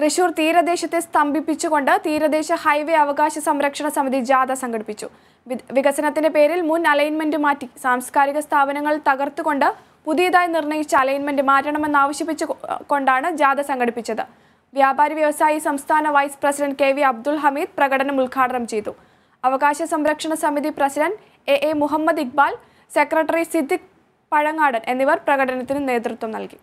തൃശൂർ തീരദേശത്തെ സ്തംഭിപ്പിച്ചുകൊണ്ട് തീരദേശ ഹൈവേ അവകാശ സംരക്ഷണ സമിതി ജാഥ സംഘടിപ്പിച്ചു വികസനത്തിന്റെ പേരിൽ മുൻ അലൈൻമെന്റ് മാറ്റി സാംസ്കാരിക സ്ഥാപനങ്ങൾ തകർത്തുകൊണ്ട് പുതിയതായി നിർണയിച്ച അലൈൻമെന്റ് മാറ്റണമെന്നാവശ്യപ്പിച്ചു കൊണ്ടാണ് ജാഥ സംഘടിപ്പിച്ചത് വ്യാപാരി വ്യവസായി സംസ്ഥാന vice president K V Abdul Hameed പ്രകടനം ഉദ്ഘാടനം ചെയ്തു അവകാശ സംരക്ഷണ സമിതി president A A Muhammad Iqbal secretary Siddique Pazhangadan എന്നിവർ പ്രകടനത്തിന് നേതൃത്വം നൽകി